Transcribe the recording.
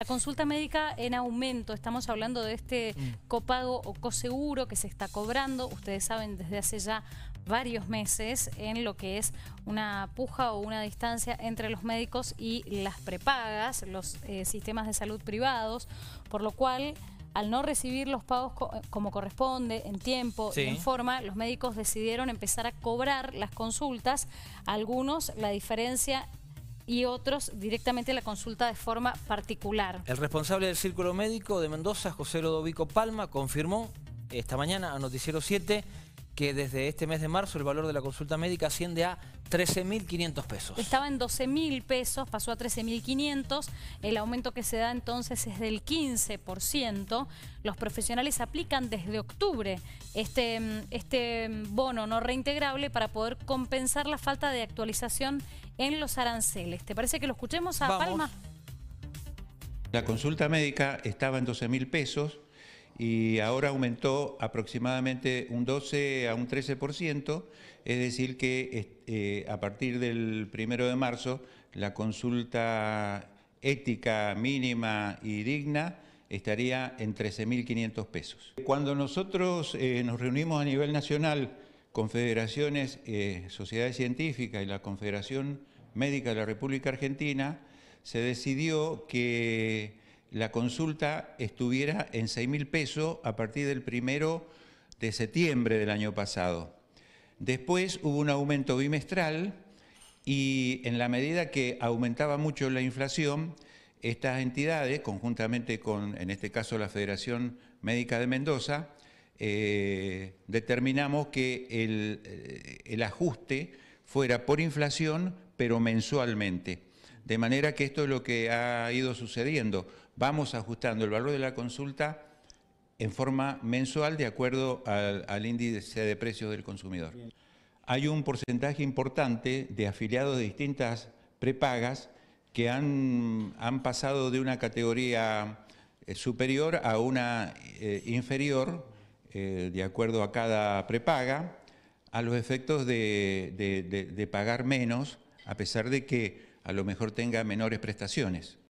La consulta médica en aumento, estamos hablando de este mm. copago o coseguro que se está cobrando, ustedes saben, desde hace ya varios meses en lo que es una puja o una distancia entre los médicos y las prepagas, los eh, sistemas de salud privados, por lo cual al no recibir los pagos eh, como corresponde, en tiempo y en forma, los médicos decidieron empezar a cobrar las consultas. Algunos, la diferencia y otros directamente la consulta de forma particular. El responsable del Círculo Médico de Mendoza, José Lodovico Palma, confirmó esta mañana a Noticiero 7 que desde este mes de marzo el valor de la consulta médica asciende a 13.500 pesos. Estaba en 12.000 pesos, pasó a 13.500. El aumento que se da entonces es del 15%. Los profesionales aplican desde octubre este, este bono no reintegrable para poder compensar la falta de actualización en los aranceles. ¿Te parece que lo escuchemos a Palma? La consulta médica estaba en 12.000 pesos y ahora aumentó aproximadamente un 12 a un 13%, es decir que eh, a partir del primero de marzo la consulta ética mínima y digna estaría en 13.500 pesos. Cuando nosotros eh, nos reunimos a nivel nacional, confederaciones, eh, sociedades científicas y la Confederación Médica de la República Argentina, se decidió que la consulta estuviera en 6 mil pesos a partir del primero de septiembre del año pasado. Después hubo un aumento bimestral y en la medida que aumentaba mucho la inflación, estas entidades, conjuntamente con, en este caso, la Federación Médica de Mendoza, eh, determinamos que eh, el ajuste fuera por inflación, pero mensualmente. De manera que esto es lo que ha ido sucediendo. Vamos ajustando el valor de la consulta en forma mensual de acuerdo al, índice de precios del consumidor. Hay un porcentaje importante de afiliados de distintas prepagas que han, han pasado de una categoría eh, superior a una eh, inferior, eh, de acuerdo a cada prepaga, a los efectos de pagar menos, a pesar de que a lo mejor tenga menores prestaciones.